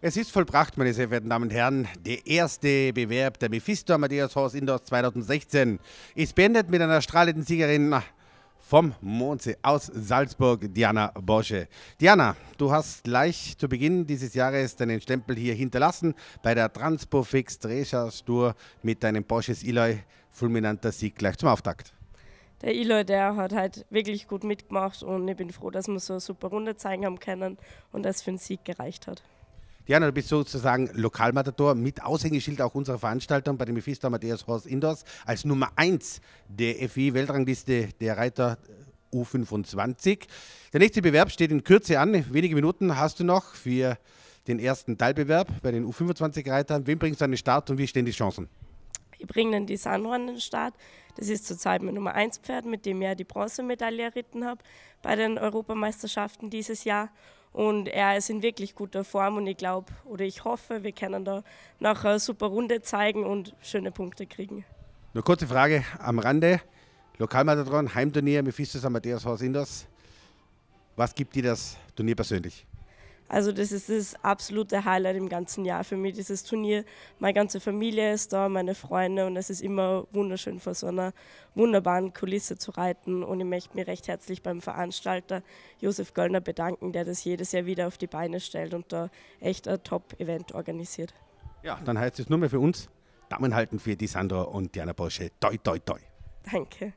Es ist vollbracht, meine sehr verehrten Damen und Herren. Der erste Bewerb der Mephisto Amadeus Horse Indoors 2016 ist beendet mit einer strahlenden Siegerin vom Mondsee aus Salzburg, Diana Bosche. Diana, du hast gleich zu Beginn dieses Jahres deinen Stempel hier hinterlassen bei der Transpofix Dreschers Tour mit deinem Bosches Eloy. Fulminanter Sieg gleich zum Auftakt. Der Eloy, der hat halt wirklich gut mitgemacht und ich bin froh, dass wir so eine super Runde zeigen haben können und das für einen Sieg gereicht hat. Diana, du bist sozusagen Lokalmatador mit Aushängeschild auch unserer Veranstaltung bei dem Mephisto Amadeus Horst Indoors als Nummer 1 der FI-Weltrangliste der Reiter äh, U25. Der nächste Bewerb steht in Kürze an. Wenige Minuten hast du noch für den ersten Teilbewerb bei den U25-Reitern. Wem bringst du an den Start und wie stehen die Chancen? Ich bringe dann die Sandro an den Start. Das ist zurzeit mein Nummer 1 Pferd, mit dem ich ja die Bronzemedaille erritten habe bei den Europameisterschaften dieses Jahr. Und er ist in wirklich guter Form und ich glaube oder ich hoffe, wir können da nachher eine super Runde zeigen und schöne Punkte kriegen. Nur kurze Frage am Rande. Lokalmatadron, Heimturnier, Mephistus Amadeus Haus Inders. Was gibt dir das Turnier persönlich? Also das ist das absolute Highlight im ganzen Jahr für mich, dieses Turnier. Meine ganze Familie ist da, meine Freunde und es ist immer wunderschön, vor so einer wunderbaren Kulisse zu reiten. Und ich möchte mich recht herzlich beim Veranstalter Josef Göllner bedanken, der das jedes Jahr wieder auf die Beine stellt und da echt ein Top-Event organisiert. Ja, dann heißt es nur mehr für uns, Damen halten für die Sandra und Diana Bosche. Toi, toi, toi. Danke.